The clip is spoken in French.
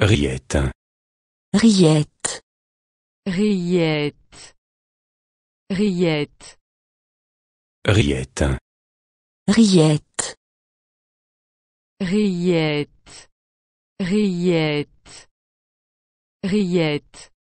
Riette. Riette. Riette. Riette. Riette. Riette. Riette. Riette. Riette.